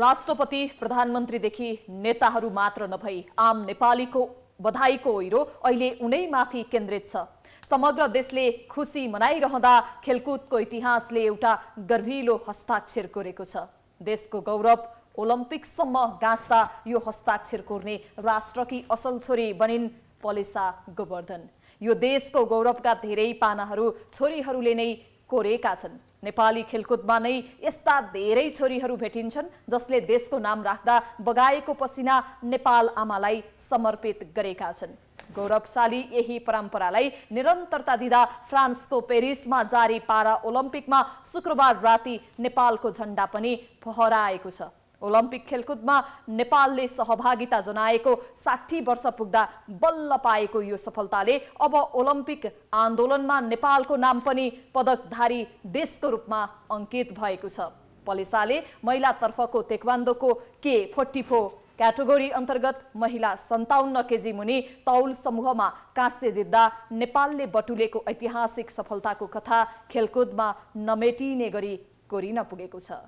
राष्ट्रपति प्रधानमन्त्रीदेखि नेताहरू मात्र नभई आम नेपालीको बधाईको ओहिरो अहिले उनैमाथि केन्द्रित छ समग्र देशले खुसी मनाइरहँदा खेलकुदको इतिहासले एउटा गर्भिलो हस्ताक्षर कोरेको छ देशको गौरव ओलम्पिक्ससम्म गाँच्दा यो हस्ताक्षर कोर्ने राष्ट्रकी असल छोरी बनिन् पलेसा गोवर्धन यो देशको गौरवका धेरै पानाहरू छोरीहरूले नै कोरेका छन् नेपाली खेलकुदमा नै यस्ता धेरै छोरीहरू भेटिन्छन् जसले देशको नाम राख्दा बगाएको पसिना नेपाल आमालाई समर्पित गरेका छन् गौरवशाली यही परम्परालाई निरन्तरता दिँदा फ्रान्सको पेरिसमा जारी पारा ओलम्पिकमा शुक्रबार राति नेपालको झण्डा पनि फहराएको छ ओलम्पिक खेलकुदमा नेपालले सहभागिता जनाएको साठी वर्ष पुग्दा बल्ल पाएको यो सफलताले अब ओलम्पिक आन्दोलनमा नेपालको नाम पनि पदकधारी देशको रूपमा अङ्कित भएको छ पलेसाले महिलातर्फको तेक्वान्दोको के फोर्टी फोर क्याटेगोरी अन्तर्गत महिला सन्ताउन्न केजी मुनि तौल समूहमा काँस्य जित्दा नेपालले बटुलेको ऐतिहासिक सफलताको कथा खेलकुदमा नमेटिने गरी कोरिन पुगेको छ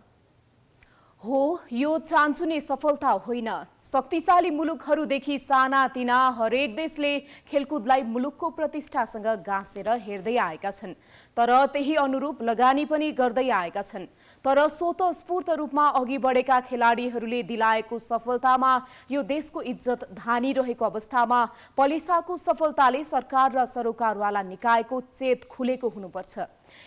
हो यो चान्चुने सफलता होइन शक्तिशाली मुलुकहरूदेखि तिना हरेक देशले खेलकुदलाई मुलुकको प्रतिष्ठासँग गाँसेर हेर्दै आएका छन् तर त्यही अनुरूप लगानी पनि गर्दै आएका छन् तर स्वतस्फूर्त रूपमा अघि बढेका खेलाडीहरूले दिलाएको सफलतामा यो देशको इज्जत धानी रहेको अवस्थामा पलिसाको सफलताले सरकार र सरोकारवाला निकायको चेत खुलेको हुनुपर्छ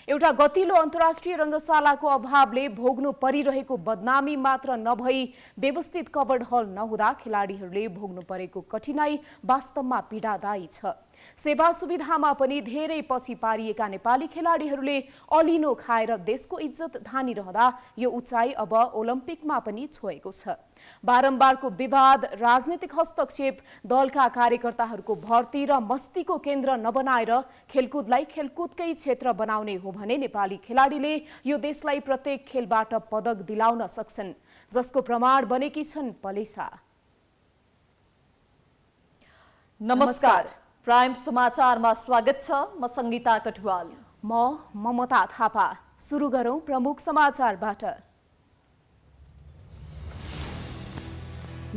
एउटा गतिलो अन्तर्राष्ट्रिय रङ्गशालाको अभावले भोग्नु परिरहेको बदनामी मात्र नभई व्यवस्थित कबड हल नहुँदा खेलाडीहरूले भोग्नु परेको कठिनाई वास्तवमा पीडादायी छ सेवा सुविधामा पनि धेरै पछि पारिएका नेपाली खेलाडीहरूले अलिनो खाएर देशको इज्जत धानिरहँदा यो उचाइ अब ओलम्पिकमा पनि छोएको छ बारम्बारको विवाद राजनीतिक हस्तक्षेप दलका कार्यकर्ताहरूको भर्ती र मस्तीको केन्द्र नबनाएर खेलकुदलाई खेलकुदकै क्षेत्र बनाउने हो भने नेपाली खेलाडीले यो देशलाई प्रत्येक खेलबाट पदक दिलाउन सक्छन् जसको प्रमाण बनेकी छन् पलेसा नमस्कार प्राइम समाचारमा स्वागत छ म संगीता कटुवाल म ममता थापा सुरु गरौं प्रमुख समाचारबाट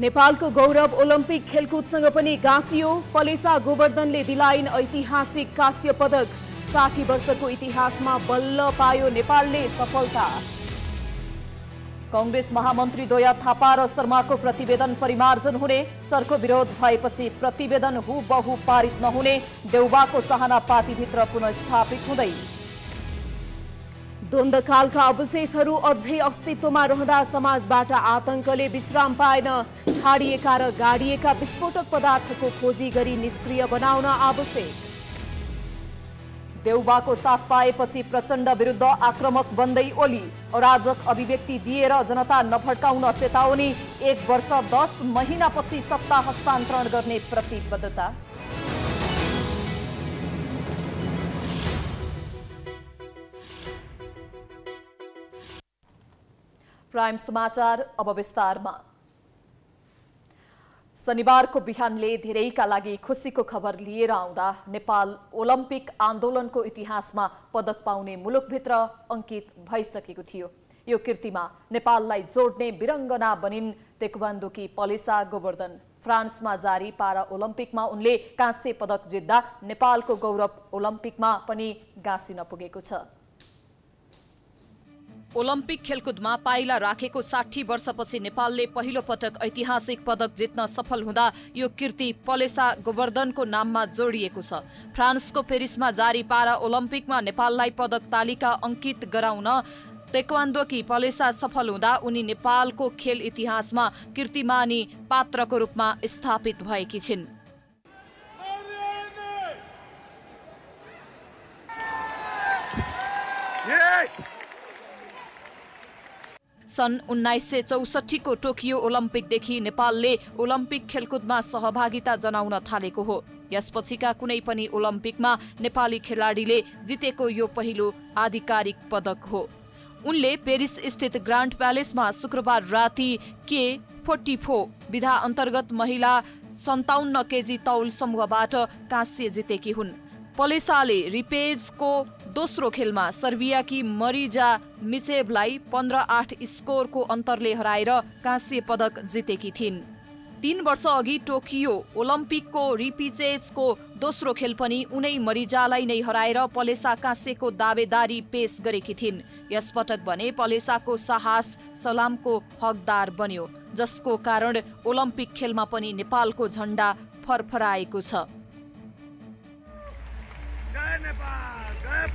नेपालको गौरव ओलम्पिक खेलकुदसँग पनि गाँसियो पलेसा गोवर्धनले दिलाइन ऐतिहासिक काँस्य पदक साठी वर्षको इतिहासमा बल्ल पायो नेपालले सफलता कङ्ग्रेस महामन्त्री दोया थापा र शर्माको प्रतिवेदन परिमार्जन हुने सरको विरोध भएपछि प्रतिवेदन हु बहु पारित नहुने देउबाको चाहना पार्टीभित्र पुनस्थापित हुँदै द्वन्द्वकालका अवशेषहरू अझै अस्तित्वमा रहँदा समाजबाट आतंकले विश्राम पाएन छाडिएका र गाडिएका विस्फोटक पदार्थको खोजी गरी निष्क्रिय बनाउन आवश्यक देउबाको साथ पाएपछि प्रचण्ड विरुद्ध आक्रमक बन्दै ओली अराजक अभिव्यक्ति दिएर जनता नभड्काउन चेतावनी एक वर्ष दस महिनापछि सत्ता हस्तान्तरण गर्ने प्रतिबद्धता प्राइम समाचार अब विस्तारमा शनिबारको बिहानले धेरैका लागि खुसीको खबर लिएर आउँदा नेपाल ओलम्पिक आन्दोलनको इतिहासमा पदक पाउने मुलुकभित्र अङ्कित भइसकेको थियो यो कृतिमा नेपाललाई जोड्ने विरङ्गना बनिन् तेक्वान्दोकी पलिसा गोवर्धन फ्रान्समा जारी पारा ओलम्पिकमा उनले काँसे पदक जित्दा नेपालको गौरव ओलम्पिकमा पनि गाँसिन पुगेको छ ओलम्पिक खेलकुदमा पाइला राखेको साठी वर्षपछि नेपालले पहिलो पटक ऐतिहासिक पदक जित्न सफल हुँदा यो कीर्ति पलेसा गोवर्धनको नाममा जोडिएको छ फ्रान्सको पेरिसमा जारी पारा ओलम्पिकमा नेपाललाई पदक तालिका अङ्कित गराउन तेक्वान्दोकी पलेसा सफल हुँदा उनी नेपालको खेल इतिहासमा कीर्तिमानी पात्रको रूपमा स्थापित भएकी छिन् सन् उन्नाइस सय चौसठीको टोकियो ओलम्पिकदेखि नेपालले ओलम्पिक खेलकुदमा सहभागिता जनाउन थालेको हो यसपछिका कुनै पनि ओलम्पिकमा नेपाली खेलाडीले जितेको यो पहिलो आधिकारिक पदक हो उनले पेरिस स्थित ग्रान्ड प्यालेसमा शुक्रबार राति के फोर्टी फोर विधा अन्तर्गत महिला सन्ताउन्न केजी तौल समूहबाट काँस्य जितेकी हुन् पलेसाले रिपेजको दोस्रो खेलमा सर्बियाकी मरिजा मिचेभलाई पन्ध्र आठ स्कोरको अन्तरले हराएर काँसे पदक जितेकी थिइन् तीन अघि टोकियो ओलम्पिकको रिपिचेजको दोस्रो खेल पनि उनै मरिजालाई नै हराएर पलेसा काँसेको दावेदारी पेश गरेकी थिइन् यसपटक भने पलेसाको साहस सलामको हकदार बन्यो जसको कारण ओलम्पिक खेलमा पनि नेपालको झण्डा फरफराएको छ नेपाल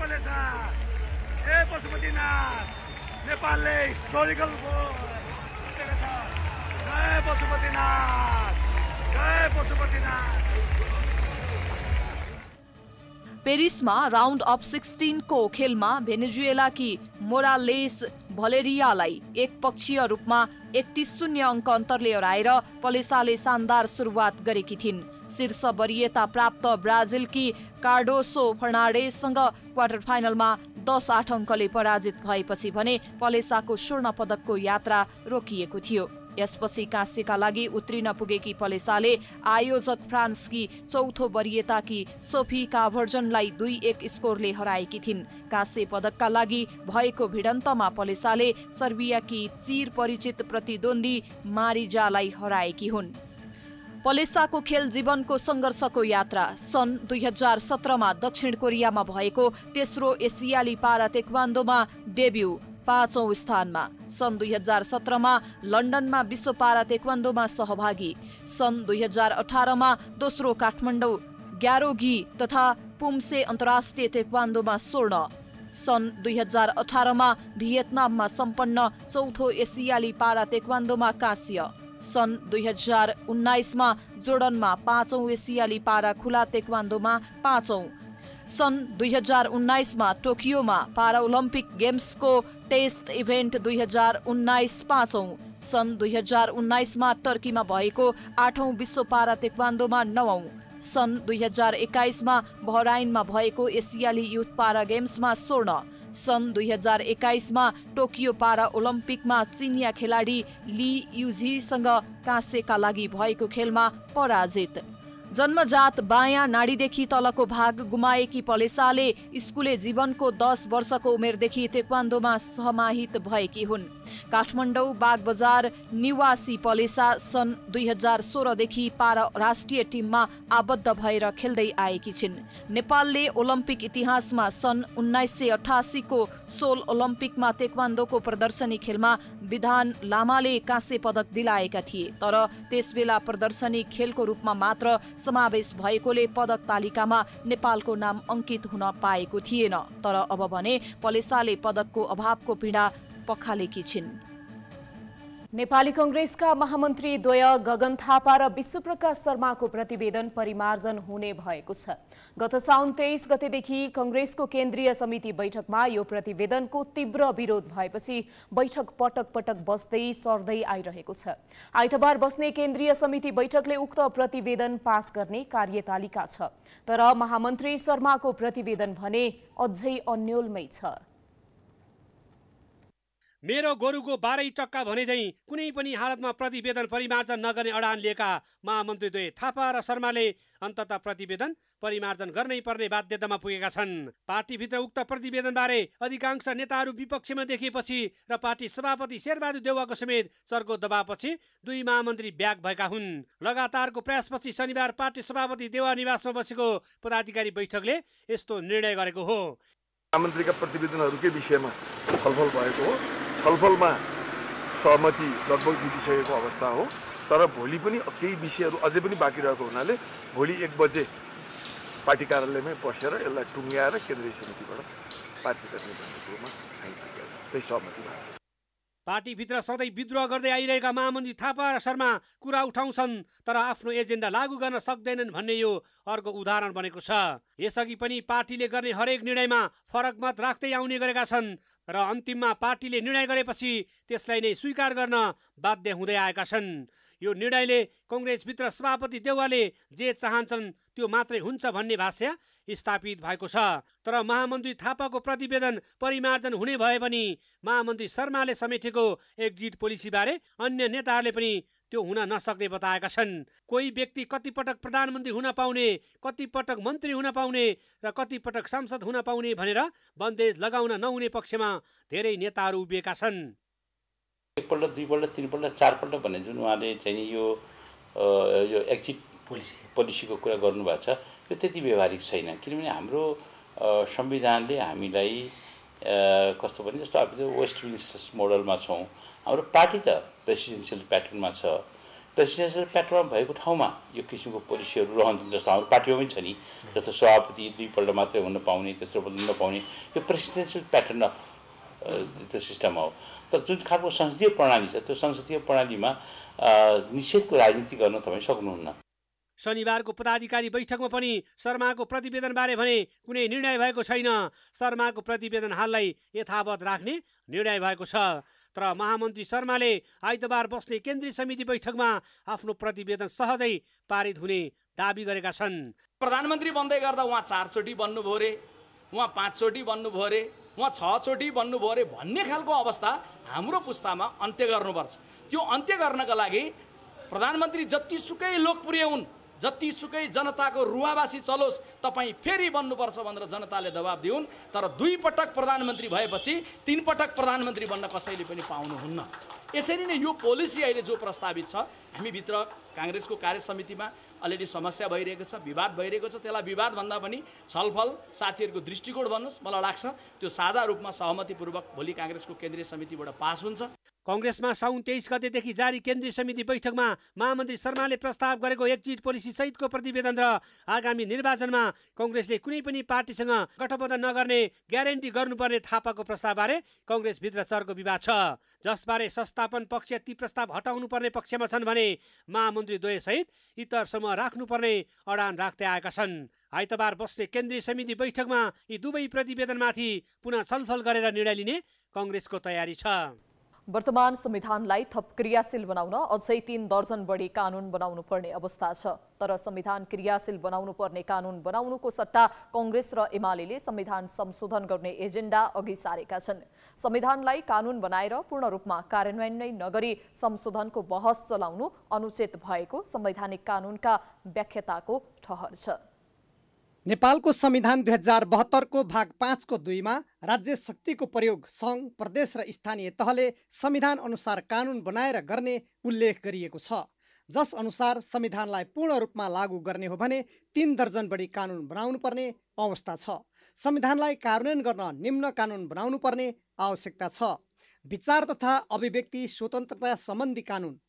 ए पशुपतिनाथ नेपालले हिस्टोरिकल जय पशुपतिनाथ जय पशुपतिनाथ पेरिसमा राउन्ड अफ सिक्सटिनको खेलमा भेनेजुएलाकी मोरालेस भलेरियालाई एकपक्षीय रूपमा एकतिस शून्य अङ्क अन्तरले हराएर पलेसाले शानदार सुरुवात गरेकी थिइन् शीर्ष वरियता प्राप्त ब्राजिलकी कार्डोसो फर्नाडेसँग क्वार्टर फाइनलमा दस आठ अङ्कले पराजित भएपछि भने पलेसाको स्वर्ण पदकको यात्रा रोकिएको थियो यसपछि काँस्यका लागि उत्रिन पुगेकी पलेसाले आयोजक फ्रान्सकी चौथो वरियताकी सोफी काभर्जनलाई दुई एक स्कोरले हराएकी थिइन् काँस्य पदकका लागि भएको भिडन्तमा पलेसाले सर्बियाकी चिर परिचित प्रतिद्वन्दी मारिजालाई हराएकी हुन् पलेसाको खेल जीवनको सङ्घर्षको यात्रा सन् दुई हजार सत्रमा दक्षिण कोरियामा भएको तेस्रो एसियाली पारा तेक्वान्दोमा डेब्यु पाँचौँ स्थानमा सन् दुई हजार सत्रमा लन्डनमा विश्व पारा तेक्वान्दोमा सहभागी सन् दुई हजार अठारमा दोस्रो काठमाडौँ ग्यारोगी तथा पुम्से अन्तर्राष्ट्रिय तेक्वान्दोमा स्वर्ण सन् दुई हजार अठारमा भियतनाममा सम्पन्न चौथो एसियाली पारा तेक्वान्दोमा काँस्य सन् दुई हजार उन्नाइसमा जोर्डनमा पाँचौँ एसियाली पारा खुला तेक्वान्दोमा पाँचौँ सन् दुई हजार उन्नाइसमा टोकियोमा पारा ओलम्पिक गेम्सको टेस्ट इभेन्ट दुई हजार उन्नाइस पाँचौँ सन् दुई हजार उन्नाइसमा टर्कीमा भएको आठौँ विश्व पारा तेक्वान्दोमा नवौँ सन् दुई हजार एक्काइसमा बहराइनमा भएको एसियाली युथ पारा गेम्समा स्वर्ण सन् दुई हजार एक्काइसमा टोकियो पारा ओलम्पिकमा चिनिया खेलाडी ली युझीसँग काँसेका लागि भएको खेलमा पराजित जन्मजात बायाँ नाडीदेखि तलको भाग गुमाएकी पलेसाले स्कुले जीवनको दस वर्षको उमेरदेखि तेक्वान्दोमा समाहित भएकी हुन् काठमाडौँ बागबजार निवासी पलेसा सन् दुई हजार सोह्रदेखि पारा राष्ट्रिय टिममा आबद्ध भएर खेल्दै आएकी छिन् नेपालले ओलम्पिक इतिहासमा सन् उन्नाइस सय अठासीको सोल ओलम्पिकमा तेक्वान्दोको प्रदर्शनी खेलमा विधान लामाले काँसे पदक दिलाएका थिए तर त्यसबेला प्रदर्शनी खेलको रूपमा मात्र समावेश भएकोले पदक तालिकामा नेपालको नाम अङ्कित हुन पाएको थिएन तर अब भने पलेसाले पदकको अभावको पीडा पखालेकी छिन् नेपाली कङ्ग्रेसका महामन्त्री द्वय गगन थापा र विश्वप्रकाश शर्माको प्रतिवेदन परिमार्जन हुने भएको छ गत साउन तेइस गतेदेखि कङ्ग्रेसको केन्द्रीय समिति बैठकमा यो प्रतिवेदनको तीव्र विरोध भएपछि बैठक पटक पटक बस्दै सर्दै आइरहेको छ आइतबार बस्ने केन्द्रीय समिति बैठकले उक्त प्रतिवेदन पास गर्ने कार्यतालिका छ तर महामन्त्री शर्माको प्रतिवेदन भने अझै अन्यलमै छ मेरो गोरुको बाह्रै चक्का भने झैँ कुनै पनि हालतमा प्रतिवेदन परिमार्जन नगर्ने अडान लिएका महामन्त्रीद्वय थापा र शर्माले अन्तत प्रतिवेदन परिमार्जन गर्नै पर्ने बाध्यतामा पुगेका छन् पार्टीभित्र उक्त प्रतिवेदनबारे अधिकांश नेताहरू विपक्षमा देखिएपछि र पार्टी सभापति शेरबहादुर देउवाको समेत चर्को दबावपछि दुई महामन्त्री ब्याग भएका हुन् लगातारको प्रयासपछि शनिबार पार्टी सभापति देवा निवासमा बसेको पदाधिकारी बैठकले यस्तो निर्णय गरेको हो महामन्त्रीका प्रतिवेदनहरूकै विषयमा छलफल भएको हो छलफलमा सहमति लगभग जुटिसकेको अवस्था हो तर भोलि पनि केही विषयहरू अझै पनि बाँकी रहेको हुनाले भोलि एक बजे पार्टी कार्यालयमै बसेर यसलाई टुङ्ग्याएर केन्द्रीय समितिबाट पारित गर्ने भन्ने कुरोमा छ त्यही सहमति भएको छ पार्टीभित्र सधैँ विद्रोह गर्दै आइरहेका महामन्त्री थापा र शर्मा कुरा उठाउँछन् तर आफ्नो एजेन्डा लागू गर्न सक्दैनन् भन्ने यो अर्को उदाहरण बनेको छ यसअघि पनि पार्टीले गर्ने हरेक निर्णयमा फरक मत राख्दै आउने गरेका छन् र अन्तिममा पार्टीले निर्णय गरेपछि त्यसलाई नै स्वीकार गर्न बाध्य हुँदै आएका छन् यो निर्णयले कङ्ग्रेसभित्र सभापति देउवाले जे चाहन्छन् त्यो मात्रै हुन्छ भन्ने भाष्य स्थापित भएको छ तर महामन्त्री थापाको प्रतिवेदन परिमार्जन हुने भए पनि महामन्त्री शर्माले समेटेको एक्जिट पोलिसीबारे अन्य नेताहरूले पनि त्यो हुन नसक्ने बताएका छन् कोही व्यक्ति कति पटक प्रधानमन्त्री हुन पाउने कति पटक मन्त्री हुन पाउने र कति पटक सांसद हुन पाउने भनेर बन्देज लगाउन नहुने पक्षमा धेरै नेताहरू उभिएका छन् एकपल्ट दुईपल्ट तिनपल्ट चारपल्ट भने जुन उहाँले चाहिँ यो यो एक्जिट पोलिसी पोलिसीको कुरा गर्नुभएको छ यो त्यति व्यवहारिक छैन किनभने हाम्रो संविधानले हामीलाई कस्तो भने जस्तो हामी वेस्ट मिनिस्टर्स मोडलमा छौँ हाम्रो पार्टी त प्रेसिडेन्सियल प्याटर्नमा छ प्रेसिडेन्सियल प्याटर्नमा भएको ठाउँमा यो किसिमको पोलिसीहरू रहन्छन् जस्तो हाम्रो पार्टीमा पनि छ नि जस्तो सभापति दुईपल्ट मात्रै हुन पाउने तेस्रो नपाउने यो प्रेसिडेन्सियल प्याटर्न अफ त्यो सिस्टम हो तर जुन खालको संसदीय प्रणाली छ त्यो संसदीय प्रणालीमा निषेधको राजनीति गर्न तपाईँ सक्नुहुन्न शनिबारको पदाधिकारी बैठकमा पनि शर्माको प्रतिवेदनबारे भने कुनै निर्णय भएको छैन शर्माको प्रतिवेदन हाललाई यथावत राख्ने निर्णय भएको छ तर महामन्त्री शर्माले आइतबार बस्ने केन्द्रीय समिति बैठकमा आफ्नो प्रतिवेदन सहजै पारित हुने दावी गरेका छन् प्रधानमन्त्री बन्दै गर्दा उहाँ चारचोटि बन्नुभयो अरे उहाँ पाँचचोटि बन्नुभयो अरे उहाँ छचोटि बन्नुभयो अरे भन्ने खालको अवस्था हाम्रो पुस्तामा अन्त्य गर्नुपर्छ त्यो अन्त्य गर्नका लागि प्रधानमन्त्री जतिसुकै लोकप्रिय हुन् जतिसुकै जनताको रुवाबासी चलोस् तपाईँ फेरि बन्नुपर्छ भनेर जनताले दबाब दिउन् तर दुई पटक प्रधानमन्त्री भएपछि तिन पटक प्रधानमन्त्री बन्न कसैले पनि पाउनुहुन्न यसरी नै यो पोलिसी अहिले जो प्रस्तावित छ हामीभित्र काङ्ग्रेसको कार्य समितिमा अलरेडी समस्या भइरहेको छ विवाद भइरहेको छ त्यसलाई विवादभन्दा पनि छलफल साथीहरूको दृष्टिकोण भन्नुहोस् मलाई लाग्छ त्यो साझा रूपमा सहमतिपूर्वक भोलि काङ्ग्रेसको केन्द्रीय समितिबाट पास हुन्छ कङ्ग्रेसमा साउन तेइस गतेदेखि जारी केन्द्रीय समिति बैठकमा महामन्त्री शर्माले प्रस्ताव गरेको एक्जिट पोलिसी सहितको प्रतिवेदन र आगामी निर्वाचनमा कङ्ग्रेसले कुनै पनि पार्टीसँग गठबन्धन नगर्ने ग्यारेन्टी गर्नुपर्ने थापाको प्रस्तावबारे कङ्ग्रेसभित्र चर्को विवाद छ जसबारे संस्थापन पक्ष ती प्रस्ताव हटाउनुपर्ने पक्षमा छन् भने महामन्त्री द्वयसहित इतर समूह राख्नुपर्ने अडान राख्दै आएका छन् आइतबार बस्ने केन्द्रीय समिति बैठकमा यी दुवै प्रतिवेदनमाथि पुनः छलफल गरेर निर्णय लिने कङ्ग्रेसको तयारी छ वर्तमान संविधानलाई थप क्रियाशील बनाउन अझै तीन दर्जन बढी कानून बनाउनु पर्ने अवस्था छ तर संविधान क्रियाशील बनाउनु पर्ने कानून बनाउनुको सट्टा कङ्ग्रेस र एमाले संविधान संशोधन गर्ने एजेन्डा अघि सारेका छन् संविधानलाई कानून बनाएर पूर्ण रूपमा कार्यान्वयन नै नगरी संशोधनको बहस चलाउनु अनुचित भएको संवैधानिक कानूनका व्याख्याताको ठहर छ नेपालको संविधान दुई हजार बहत्तरको भाग पाँचको दुईमा राज्य शक्तिको प्रयोग सङ्घ प्रदेश र स्थानीय तहले संविधान अनुसार कानुन बनाएर गर्ने उल्लेख गरिएको छ जसअनुसार संविधानलाई पूर्ण रूपमा लागू गर्ने हो भने तिन दर्जन बढी कानुन बनाउनुपर्ने अवस्था छ संविधानलाई कार्यान्वयन गर्न निम्न कानुन बनाउनुपर्ने आवश्यकता छ विचार तथा अभिव्यक्ति स्वतन्त्रता सम्बन्धी कानुन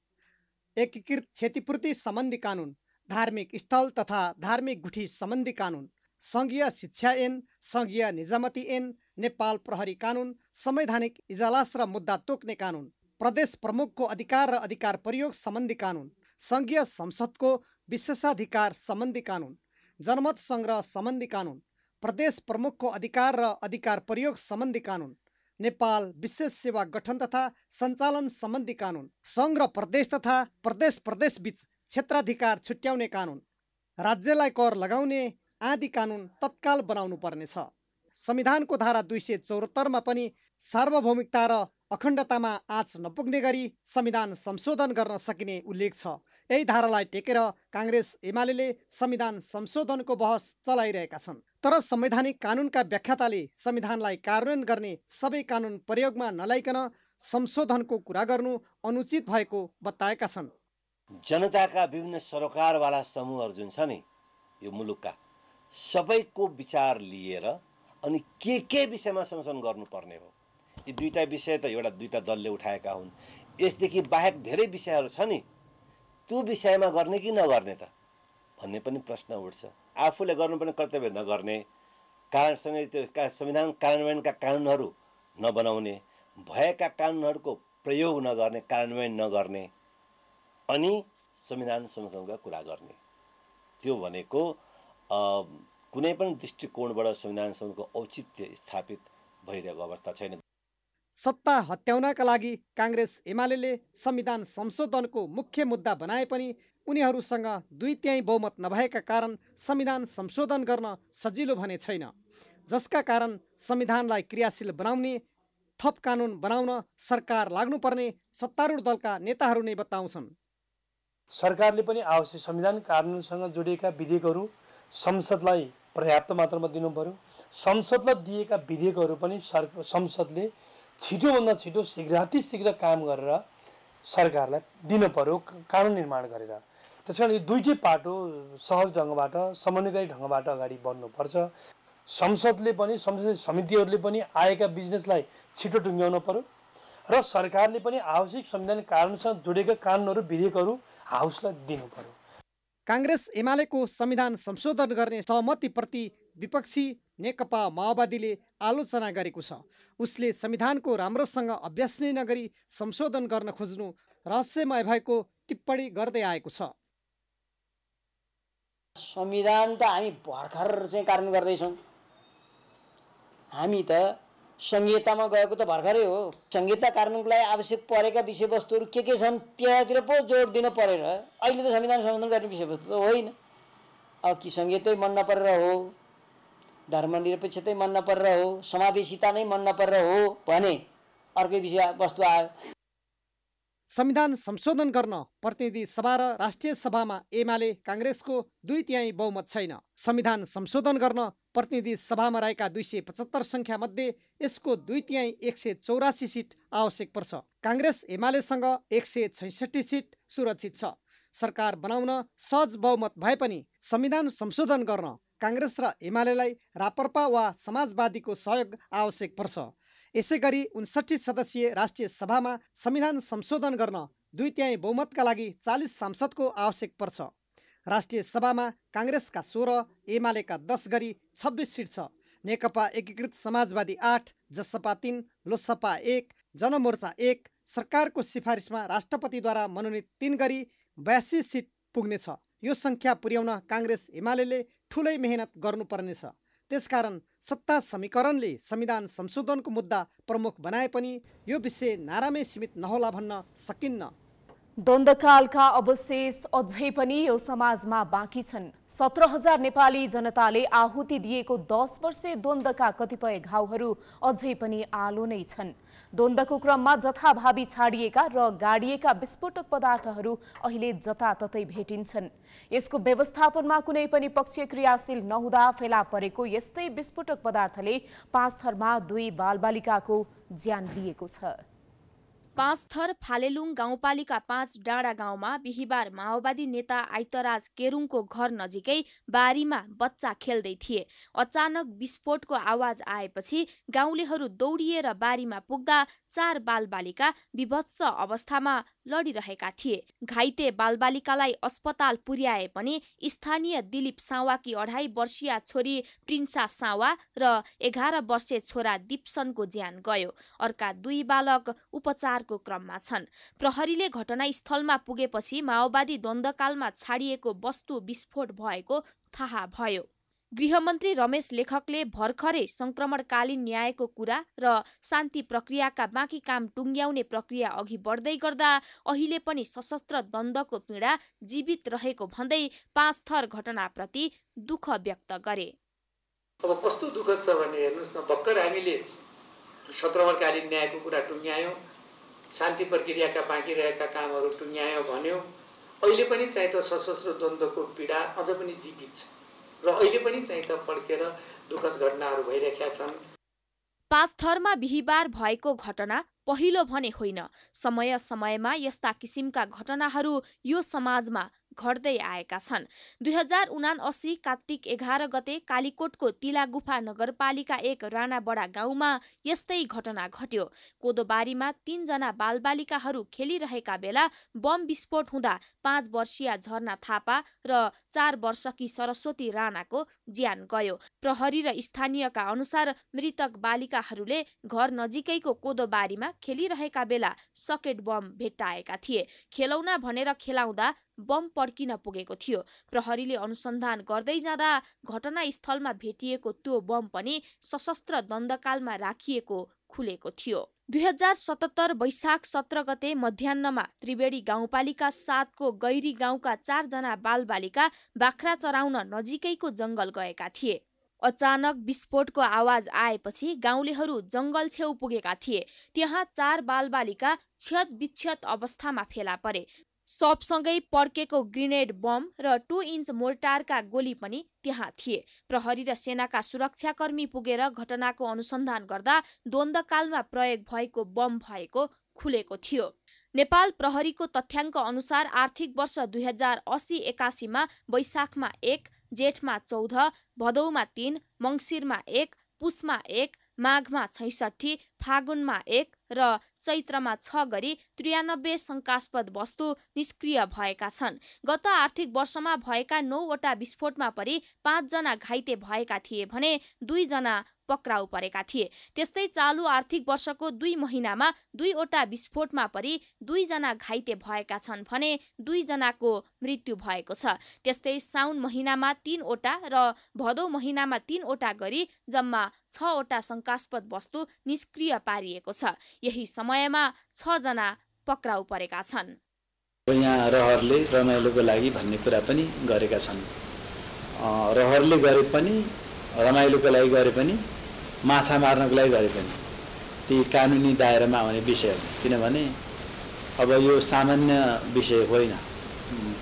एकीकृत क्षतिपूर्ति सम्बन्धी कानुन धार्मिक स्थल तथा धार्मिक गुठी सम्बन्धी कानुन सङ्घीय शिक्षा ऐन सङ्घीय निजामती ऐन नेपाल प्रहरी कानुन संवैधानिक इजलास र मुद्दा तोक्ने कानुन प्रदेश प्रमुखको अधिकार र अधिकार प्रयोग सम्बन्धी कानुन सङ्घीय संसदको विशेषाधिकार सम्बन्धी कानुन जनमत सङ्ग्रह सम्बन्धी कानुन प्रदेश प्रमुखको अधिकार र अधिकार प्रयोग सम्बन्धी कानुन नेपाल विशेष सेवा गठन तथा सञ्चालन सम्बन्धी कानुन सङ्घ र प्रदेश तथा प्रदेश प्रदेश बीच क्षेत्राधिकार छुट्याउने कानुन राज्यलाई कर लगाउने आदि कानुन तत्काल बनाउनु पर्नेछ संविधानको धारा दुई सय चौहत्तरमा पनि सार्वभौमिकता र अखण्डतामा आँच नपुग्ने गरी संविधान संशोधन गर्न सकिने उल्लेख छ यही धारालाई टेकेर काङ्ग्रेस एमाले संविधान संशोधनको बहस चलाइरहेका छन् तर संवैधानिक कानुनका व्याख्याताले संविधानलाई कार्यान्वयन गर्ने सबै कानुन प्रयोगमा नलाइकन संशोधनको कुरा गर्नु अनुचित भएको बताएका छन् जनताका विभिन्न सरोकारवाला समूहहरू जुन छ नि यो मुलुकका सबैको विचार लिएर अनि के के विषयमा संशोधन गर्नुपर्ने हो यी दुईवटा विषय त एउटा दुईवटा दलले उठाएका हुन् यसदेखि बाहेक धेरै विषयहरू छ नि त्यो विषयमा गर्ने कि नगर्ने त भन्ने पनि प्रश्न उठ्छ आफूले गर्नुपर्ने कर्तव्य नगर्ने कारणसँगै त्यो संविधान कार्यान्वयनका कानुनहरू नबनाउने भएका कानुनहरूको प्रयोग नगर्ने कार्यान्वयन नगर्ने अनि संविधान संशोधनका कुरा गर्ने त्यो भनेको कुनै पनि दृष्टिकोणबाट संविधान संशोधनको औचित्य स्थापित भइरहेको अवस्था छैन सत्ता हत्याउनका लागि काङ्ग्रेस एमाले संविधान संशोधनको मुख्य मुद्दा बनाए पनि उनीहरूसँग दुई त्याई बहुमत नभएका कारण संविधान संशोधन गर्न सजिलो भने छैन जसका कारण संविधानलाई क्रियाशील बनाउने थप कानुन बनाउन सरकार लाग्नुपर्ने सत्तारूढ दलका नेताहरू नै बताउँछन् सरकारले पनि आवश्यक संविधान कानुनसँग जोडिएका विधेयकहरू संसदलाई पर्याप्त मात्रामा दिनु पऱ्यो संसदलाई दिएका विधेयकहरू पनि सर संसदले छिटोभन्दा छिटो शीघ्रातिशीघ्र काम गरेर सरकारलाई दिनु पऱ्यो कानुन निर्माण गरेर त्यस कारण यो दुइटै पाटो सहज ढङ्गबाट समन्वयकारी ढङ्गबाट अगाडि बढ्नुपर्छ संसदले पनि संसदीय समितिहरूले पनि आएका बिजनेसलाई छिटो टुङ्ग्याउनु पऱ्यो र सरकारले पनि आवश्यक संविधान कानुनसँग जोडिएका कानुनहरू विधेयकहरू हाउसलाई दिनु पर्यो काङ्ग्रेस एमालेको संविधान संशोधन गर्ने सहमतिप्रति विपक्षी नेकपा माओवादीले आलोचना गरेको छ उसले संविधानको राम्रोसँग अभ्यास नै नगरी संशोधन गर्न खोज्नु रहस्यमय भएको टिप्पणी गर्दै आएको छ संविधान त हामी भर्खर चाहिँ कार्यान्वयन गर्दैछौँ हामी त सङ्घीयतामा गएको त भर्खरै हो सङ्घीयता कानुनको लागि आवश्यक परेका विषयवस्तुहरू के के छन् त्यहाँतिर पो जोड दिनु परेर अहिले त संविधान संशोधन गर्ने विषयवस्तु त होइन अब कि सङ्घीयतै मन नपरेर हो धर्मनिरपेक्षतै मन नपरेर हो समावेशिता नै मन नपरेर हो भने अर्कै विषयवस्तु आयो संविधान संशोधन गर्न प्रतिनिधि सभा र राष्ट्रिय सभामा एमाले काङ्ग्रेसको दुई तिहाई बहुमत छैन संविधान संशोधन गर्न प्रतिनिधि सभामा रहेका दुई सय पचहत्तर सङ्ख्यामध्ये यसको दुई तिहाई एक सय चौरासी सिट आवश्यक पर्छ काङ्ग्रेस एमालेसँग एक सय छैसठी सिट सुरक्षित छ सरकार बनाउन सहज बहुमत भए पनि संविधान संशोधन गर्न काङ्ग्रेस र एमालेलाई रापरपा वा समाजवादीको सहयोग आवश्यक पर्छ यसै गरी उन्सठी सदस्यीय राष्ट्रिय सभामा संविधान संशोधन गर्न दुई तिहाई बहुमतका लागि चालिस सांसदको आवश्यक पर्छ राष्ट्रिय सभामा काङ्ग्रेसका सोह्र एमालेका दस गरी छब्बिस सिट छ नेकपा एकीकृत समाजवादी आठ जसपा तिन लोसपा एक जनमोर्चा एक सरकारको सिफारिसमा राष्ट्रपतिद्वारा मनोनित तिन गरी बयासी सिट पुग्नेछ यो सङ्ख्या पुर्याउन काङ्ग्रेस हिमालयले ठुलै मेहनत गर्नुपर्नेछ त्यसकारण सत्ता समीकरणले संविधान संशोधनको मुद्दा प्रमुख बनाए पनि यो विषय नारामै सीमित नहोला भन्न सकिन्न द्वन्द्वकालका अवशेष अझै पनि यो समाजमा बाँकी छन् सत्र हजार नेपाली जनताले आहुति दिएको दस वर्षे द्वन्द्वका कतिपय घाउहरू अझै पनि आलो नै छन् द्वन्द्वको क्रममा जथाभावी छाडिएका र गाडिएका विस्फोटक पदार्थहरू अहिले जताततै भेटिन्छन् यसको व्यवस्थापनमा कुनै पनि पक्ष क्रियाशील नहुँदा फेला परेको यस्तै विस्फोटक पदार्थले पाँच थरमा दुई बालबालिकाको ज्यान लिएको छ थर फालेलुङ गाउँपालिका पाँच डाँडा गाउँमा बिहिबार माओवादी नेता आइतराज केरुङको घर नजिकै बारीमा बच्चा खेल्दै थिए अचानक विस्फोटको आवाज आएपछि गाउँलेहरू दौडिएर बारीमा पुग्दा चार बालबालिका विभत्स अवस्थामा लडिरहेका थिए घाइते बालबालिकालाई अस्पताल पुर्याए पनि स्थानीय दिलीप सावाकी अढाई वर्षीय छोरी प्रिन्सा सावा र एघार वर्षे छोरा दिप्सनको ज्यान गयो अर्का दुई बालक उपचारको क्रममा छन् प्रहरीले घटनास्थलमा पुगेपछि माओवादी द्वन्दकालमा छाडिएको वस्तु विस्फोट भएको थाहा भयो गृहमन्त्री रमेश लेखकले भर्खरै संक्रमणकालीन न्यायको कुरा र शान्ति प्रक्रियाका बाँकी काम टुङ्ग्याउने प्रक्रिया अघि बढ्दै गर्दा अहिले पनि सशस्त्र द्वन्द्वको पीडा जीवित रहेको भन्दै पाँच थर घटनाप्रति दुःख व्यक्त गरे अब कस्तो दुःख छ भने हेर्नुहोस् न भर्खर हामीले सङ्क्रमणकालीन न्यायको कुरा टुङ्ग्यायौँ शान्ति प्रक्रियाका बाँकी रहेका कामहरू टुङ्ग्यायौँ भन्यो अहिले पनि चाहिँ त सशस्त्र द्वन्द्वको पीडा अझ पनि जीवित छ र अहिले पनि चाहिँ त पड्केर दुःखद घटनाहरू भइरहेका छन् पाँच थरमा बिहिबार भएको घटना पहिलो भने होइन समय समयमा यस्ता किसिमका घटनाहरू यो समाजमा घट्दै आएका छन् दुई हजार उना असी कार्तिक एघार गते कालीकोटको तिलागुफा नगरपालिका एक राणाबडा गाउँमा यस्तै घटना घट्यो कोदोबारीमा तीनजना बालबालिकाहरू खेलिरहेका बेला बम विस्फोट हुँदा पाँच वर्षीय झरना थापा र चार वर्षकी सरस्वती राणाको ज्यान गयो प्रहरी र स्थानीयका अनुसार मृतक बालिकाहरूले घर नजिकैको कोदोबारीमा खेलिरहेका बेला सकेट बम भेट्टाएका थिए खेलौना भनेर खेलाउँदा बम पड्किन पुगेको थियो प्रहरीले अनुसन्धान गर्दै जाँदा घटनास्थलमा भेटिएको त्यो बम पनि सशस्त्र दण्डकालमा राखिएको खुलेको थियो दुई हजार सतहत्तर वैशाख सत्र गते मध्याहमा त्रिवेणी गाउँपालिका सातको गैरी गाउँका चारजना बालबालिका बाख्रा चराउन नजिकैको जङ्गल गएका थिए अचानक विस्फोटको आवाज आएपछि गाउँलेहरू जङ्गल छेउ पुगेका थिए त्यहाँ चार बालबालिका क्षत विक्षत अवस्थामा फेला परे सबसँगै पर्केको ग्रेनेड बम र टु इन्च मोर्टारका गोली पनि त्यहाँ थिए प्रहरी र सेनाका सुरक्षाकर्मी पुगेर घटनाको अनुसन्धान गर्दा द्वन्दकालमा प्रयोग भएको बम भएको खुलेको थियो नेपाल प्रहरीको तथ्याङ्क अनुसार आर्थिक वर्ष दुई हजार असी एकासीमा वैशाखमा एक जेठमा चौध भदौमा तीन मङ्सिरमा एक पुसमा एक माघमा छैसठी फागुनमा एक र चैत्रमा छ गरी त्रियानब्बे शङ्कास्पद वस्तु निष्क्रिय भएका छन् गत आर्थिक वर्षमा भएका नौवटा विस्फोटमा परि पाँचजना घाइते भएका थिए भने दुईजना पक्राउ परेका थिए त्यस्तै चालु आर्थिक वर्षको दुई महिनामा दुईवटा विस्फोटमा परि दुईजना घाइते भएका छन् भने दुईजनाको मृत्यु भएको छ त्यस्तै साउन महिनामा तीनवटा र भदौ महिनामा तीनवटा गरी जम्मा छवटा शङ्कास्पद वस्तु निष्क्रिय पारिएको छ यही समयमा छजना पक्राउ परेका छन् यहाँ रहरले रमाइलोको लागि भन्ने कुरा पनि गरेका छन् रहरले गरे पनि रमाइलोको लागि गरे पनि माछा मार्नको लागि गरे पनि ती कानुनी दायरामा आउने विषय किनभने अब यो सामान्य विषय होइन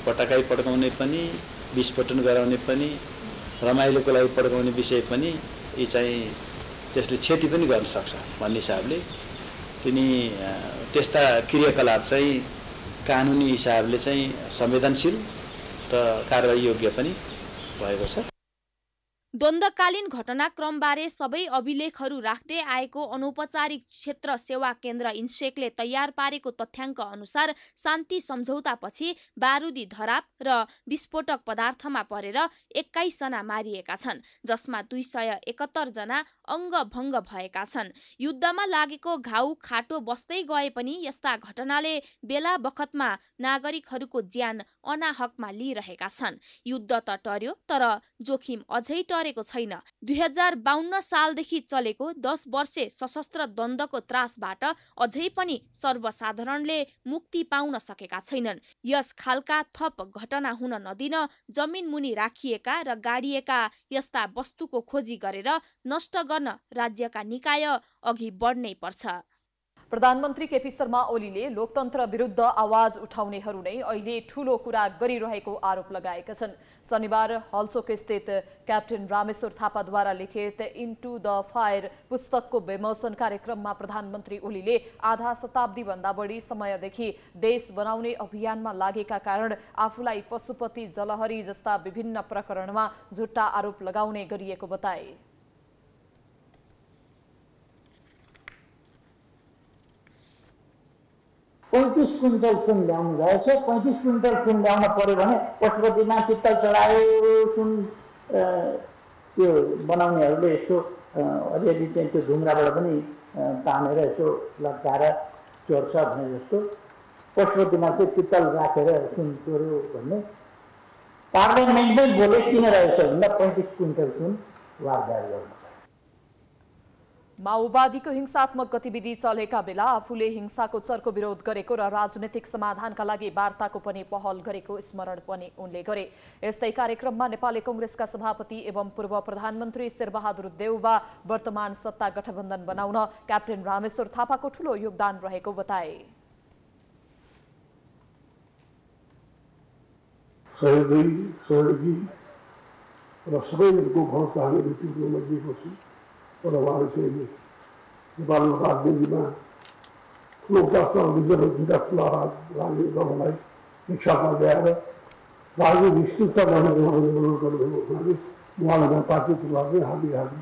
पटकाइ पड्काउने पनि विस्फोटन गराउने पनि रमाइलोको लागि पड्काउने विषय पनि यी चाहिँ त्यसले क्षति पनि गर्न सक्छ भन्ने हिसाबले तिनी त्यस्ता क्रियाकलाप चाहिँ कानुनी हिसाबले चाहिँ संवेदनशील र कारवाही योग्य पनि भएको छ द्वन्द्वकालीन घटनाक्रमबारे सबै अभिलेखहरू राख्दै आएको अनौपचारिक क्षेत्र सेवा केन्द्र इन्सेकले तयार पारेको तथ्याङ्क अनुसार शान्ति सम्झौतापछि बारुदी धराप र विस्फोटक पदार्थमा परेर एक्काइसजना मारिएका छन् जसमा दुई सय एकहत्तरजना अङ्गभङ्ग भएका छन् युद्धमा लागेको घाउ खाटो बस्दै गए पनि यस्ता घटनाले बेला बखतमा नागरिकहरूको ज्यान अनाहकमा लिइरहेका छन् युद्ध त टर्यो तर जोखिम अझै टरेको छैन दुई हजार बाहन्न सालदेखि चलेको दस वर्षे सशस्त्र द्वन्द्वको त्रासबाट अझै पनि सर्वसाधारणले मुक्ति पाउन सकेका छैनन् यस खालका थप घटना हुन नदिन जमिन मुनि राखिएका र गाडिएका यस्ता वस्तुको खोजी गरेर नष्ट गर्न राज्यका निकाय अघि बढ्नै पर्छ प्रधानमन्त्री केपी शर्मा ओलीले लोकतन्त्र विरुद्ध आवाज उठाउनेहरू नै अहिले ठूलो कुरा गरिरहेको आरोप लगाएका छन् शनिबार हलचोकस्थित क्याप्टेन रामेश्वर थापाद्वारा लिखित इन्टु द फायर पुस्तकको विमोचन कार्यक्रममा प्रधानमन्त्री ओलीले आधा शताब्दीभन्दा बढी समयदेखि देश बनाउने अभियानमा लागेका कारण आफूलाई पशुपति जलहरी जस्ता विभिन्न प्रकरणमा झुट्टा आरोप लगाउने गरिएको बताए पैँतिस क्विन्टल सुन ल्याउनु भएछ पैँतिस क्विन्टल सुन ल्याउन पऱ्यो भने पशुपतिमा पित्तल चढायो सुन त्यो बनाउनेहरूले यसो अलिअलि चाहिँ त्यो ढुङ्गाबाट पनि तानेर यसो लगाएर चोर्छ भने जस्तो पशुपतिमा चाहिँ पित्तल राखेर सुन चोर्यो भन्ने पार्लियामेन्टमै बोले किन रहेछ भन्दा पैँतिस क्विन्टल सुन वारदार गर्नु माओवादीको हिंसात्मक गतिविधि चलेका बेला आफूले हिंसाको चर्को विरोध गरेको र राजनैतिक समाधानका लागि वार्ताको पनि पहल गरेको स्मरण पनि उनले गरे यस्तै कार्यक्रममा नेपाली कंग्रेसका सभापति एवं पूर्व प्रधानमन्त्री शेरबहादुर देउवा वर्तमान सत्ता गठबन्धन बनाउन क्याप्टेन रामेश्वर थापाको ठूलो योगदान रहेको बताए Colorado City, the bottom of our busy mind. Smoked out some of the that's a lot of language over like rickshaw पर गया है बाद में विस्तृत का वर्णन उन्होंने पार्टी चुनाव में हावी हावी